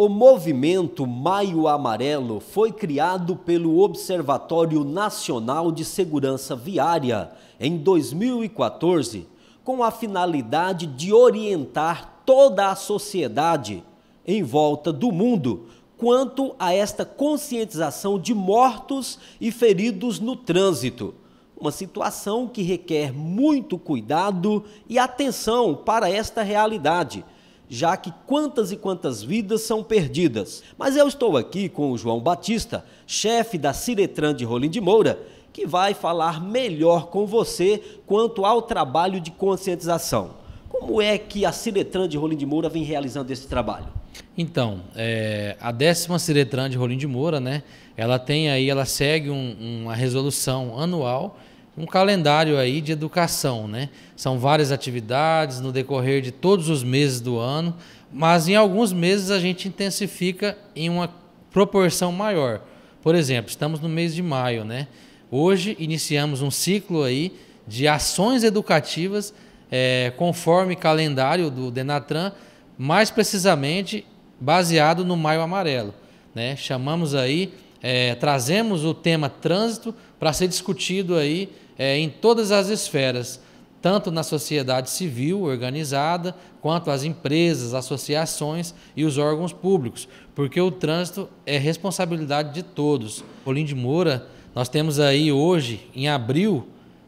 O movimento Maio Amarelo foi criado pelo Observatório Nacional de Segurança Viária em 2014, com a finalidade de orientar toda a sociedade em volta do mundo quanto a esta conscientização de mortos e feridos no trânsito. Uma situação que requer muito cuidado e atenção para esta realidade já que quantas e quantas vidas são perdidas. Mas eu estou aqui com o João Batista, chefe da Ciretran de Rolim de Moura, que vai falar melhor com você quanto ao trabalho de conscientização. Como é que a Ciretran de Rolim de Moura vem realizando esse trabalho? Então, é, a décima Ciretran de Rolim de Moura, né? Ela tem aí, ela segue um, uma resolução anual um calendário aí de educação, né? São várias atividades no decorrer de todos os meses do ano, mas em alguns meses a gente intensifica em uma proporção maior. Por exemplo, estamos no mês de maio, né? Hoje iniciamos um ciclo aí de ações educativas é, conforme calendário do Denatran, mais precisamente baseado no Maio Amarelo. Né? Chamamos aí, é, trazemos o tema trânsito para ser discutido aí é, em todas as esferas, tanto na sociedade civil organizada, quanto as empresas, associações e os órgãos públicos, porque o trânsito é responsabilidade de todos. Olim de Moura, nós temos aí hoje, em abril,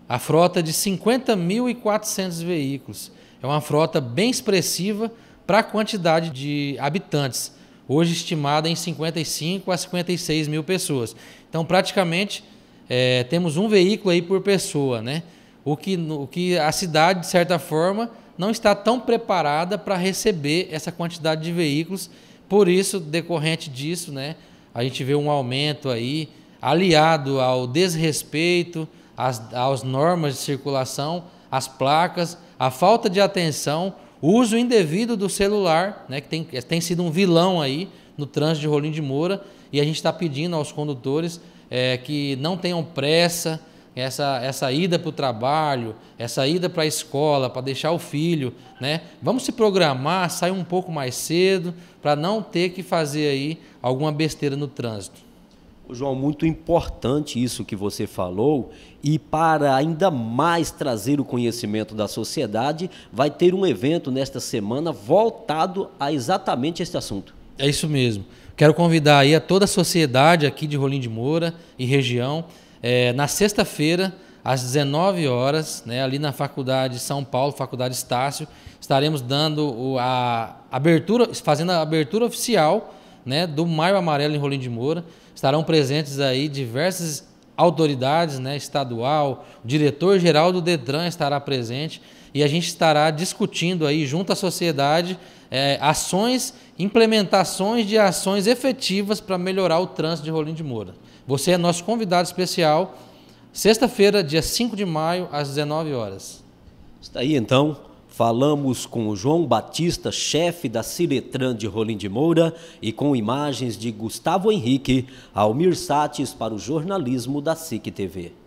a frota de 50.400 veículos. É uma frota bem expressiva para a quantidade de habitantes, hoje estimada em 55 a 56 mil pessoas. Então, praticamente é, temos um veículo aí por pessoa, né? O que, o que a cidade, de certa forma, não está tão preparada para receber essa quantidade de veículos. Por isso, decorrente disso, né, a gente vê um aumento aí, aliado ao desrespeito, às, às normas de circulação, às placas, à falta de atenção, uso indevido do celular, né, que tem, tem sido um vilão aí no trânsito de Rolim de Moura, e a gente está pedindo aos condutores é, que não tenham pressa, essa, essa ida para o trabalho, essa ida para a escola, para deixar o filho, né? Vamos se programar, sair um pouco mais cedo, para não ter que fazer aí alguma besteira no trânsito. João, muito importante isso que você falou, e para ainda mais trazer o conhecimento da sociedade, vai ter um evento nesta semana voltado a exatamente este assunto. É isso mesmo. Quero convidar aí a toda a sociedade aqui de Rolim de Moura e região, é, na sexta-feira, às 19 horas, né, ali na Faculdade São Paulo, Faculdade Estácio, estaremos dando a abertura, fazendo a abertura oficial né, do Maio Amarelo em Rolim de Moura. Estarão presentes aí diversas autoridades, né, estadual, o diretor-geral do Detran estará presente e a gente estará discutindo aí junto à sociedade é, ações, implementações de ações efetivas para melhorar o trânsito de Rolim de Moura. Você é nosso convidado especial, sexta-feira, dia 5 de maio, às 19 horas. Está aí então. Falamos com o João Batista, chefe da Ciletran de Rolim de Moura, e com imagens de Gustavo Henrique, Almir Sates para o jornalismo da SIC TV.